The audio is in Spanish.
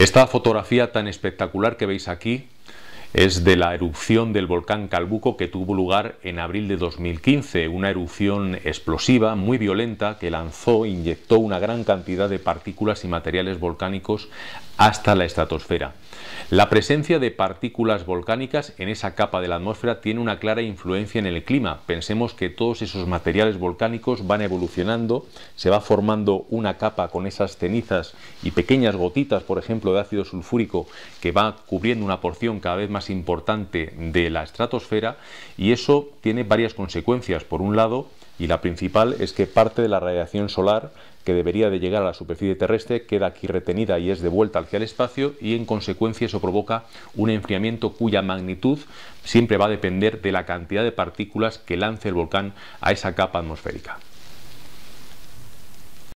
Esta fotografía tan espectacular que veis aquí es de la erupción del volcán Calbuco que tuvo lugar en abril de 2015, una erupción explosiva muy violenta que lanzó, inyectó una gran cantidad de partículas y materiales volcánicos hasta la estratosfera. La presencia de partículas volcánicas en esa capa de la atmósfera tiene una clara influencia en el clima. Pensemos que todos esos materiales volcánicos van evolucionando, se va formando una capa con esas cenizas y pequeñas gotitas, por ejemplo, de ácido sulfúrico que va cubriendo una porción cada vez más importante de la estratosfera y eso tiene varias consecuencias. Por un lado, y la principal es que parte de la radiación solar que debería de llegar a la superficie terrestre queda aquí retenida y es devuelta hacia el espacio y en consecuencia eso provoca un enfriamiento cuya magnitud siempre va a depender de la cantidad de partículas que lance el volcán a esa capa atmosférica.